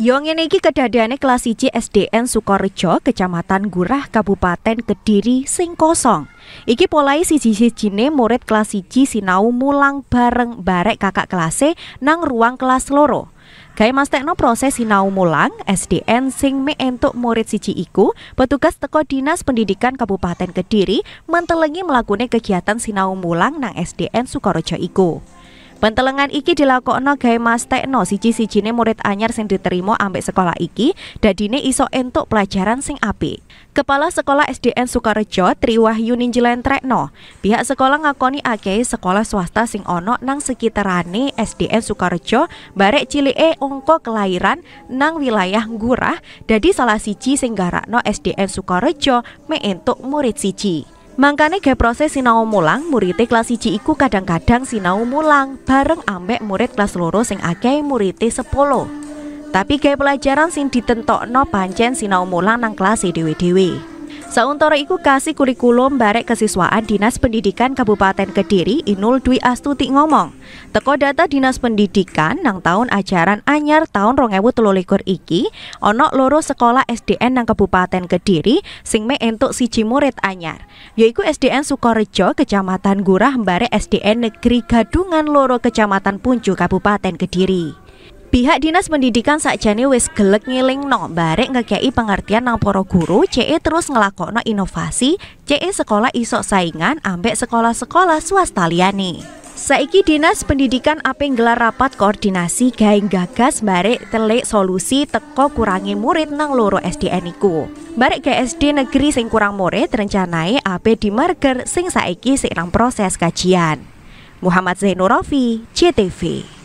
Yong ini iki kedadane kelas 1 SDN Sukorejo, Kecamatan Gurah, Kabupaten Kediri sing kosong. Iki polai siji-sijine murid kelas 1 sinau mulang bareng barek kakak kelase nang ruang kelas loro. mas tekno proses sinau mulang SDN sing me entuk murid siji iku, petugas teko Dinas Pendidikan Kabupaten Kediri mentelengi melakukan kegiatan sinau mulang nang SDN Sukorejo iku. Pentelengan iki dilakokno gawe Mas Tekno siji-sijine murid anyar sing diterima ambek sekolah iki dadine iso entuk pelajaran sing api. Kepala Sekolah SDN Sukarejo Tri Wahyu Ninjelentrekno, pihak sekolah ngakoni akeh sekolah swasta sing ono nang sekitarane SDN Sukarejo barek cilike ongko kelahiran nang wilayah Gurah, dadi salah siji sing garakno SDN Sukarejo me entuk murid siji. Mangkane ge proses sinau mulang, murid kelas 1 iku kadang-kadang sinau mulang bareng ambek murid kelas loro sing akeh murid 10. Tapi gaya pelajaran sing ditentokno pancen sinau mulang nang kelas e dhewe Sauntoro iku kasih kurikulum barek kesiswaan Dinas Pendidikan Kabupaten Kediri Inul Dwi Astuti ngomong. Teko data Dinas Pendidikan nang tahun ajaran anyar tahun 2023 iki onok loro sekolah SDN nang Kabupaten Kediri sing me entuk siji murid anyar, yaiku SDN Sukorejo Kecamatan Gurah Barek SDN Negeri Gadungan loro Kecamatan Puncu Kabupaten Kediri. Pihak Dinas Pendidikan sakjane wis gelek no barek ngekei pengertian nang poroguru guru, CE terus ngelakok no inovasi, CE sekolah isok saingan ambek sekolah-sekolah swasta liani. Saiki Dinas Pendidikan apa yang gelar rapat koordinasi gaing gagas barek telek solusi teko kurangi murid nang loro SDN iku. Barek GSD negeri sing kurang murid rencanai di merger sing saiki seirang proses kajian. Muhammad Zainur CTV.